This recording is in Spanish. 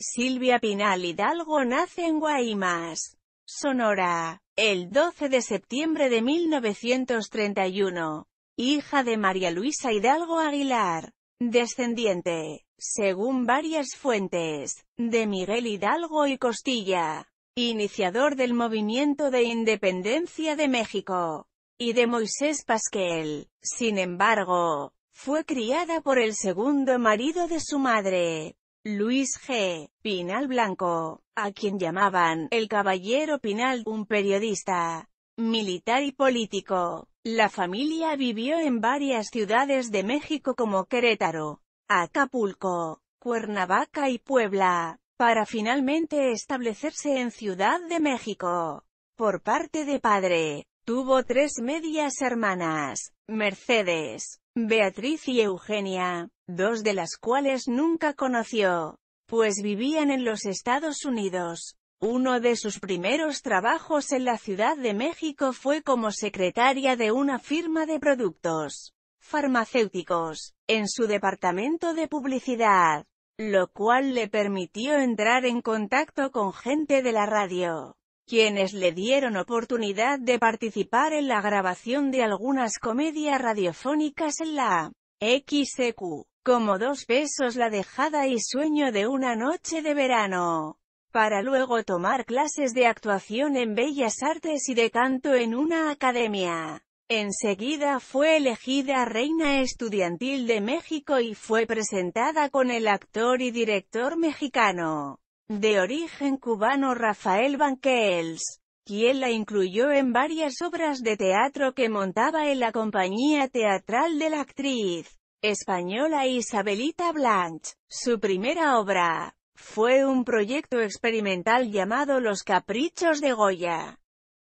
Silvia Pinal Hidalgo nace en Guaymas, Sonora, el 12 de septiembre de 1931, hija de María Luisa Hidalgo Aguilar, descendiente, según varias fuentes, de Miguel Hidalgo y Costilla, iniciador del movimiento de independencia de México, y de Moisés Pasquel. Sin embargo, fue criada por el segundo marido de su madre, Luis G. Pinal Blanco, a quien llamaban el Caballero Pinal, un periodista, militar y político. La familia vivió en varias ciudades de México como Querétaro, Acapulco, Cuernavaca y Puebla, para finalmente establecerse en Ciudad de México. Por parte de padre, tuvo tres medias hermanas, Mercedes, Beatriz y Eugenia, dos de las cuales nunca conoció, pues vivían en los Estados Unidos. Uno de sus primeros trabajos en la Ciudad de México fue como secretaria de una firma de productos farmacéuticos, en su departamento de publicidad, lo cual le permitió entrar en contacto con gente de la radio quienes le dieron oportunidad de participar en la grabación de algunas comedias radiofónicas en la XQ, e como Dos Pesos La Dejada y Sueño de una Noche de Verano, para luego tomar clases de actuación en Bellas Artes y de canto en una academia. Enseguida fue elegida Reina Estudiantil de México y fue presentada con el actor y director mexicano de origen cubano Rafael Banquels, quien la incluyó en varias obras de teatro que montaba en la compañía teatral de la actriz española Isabelita Blanch. Su primera obra fue un proyecto experimental llamado Los Caprichos de Goya,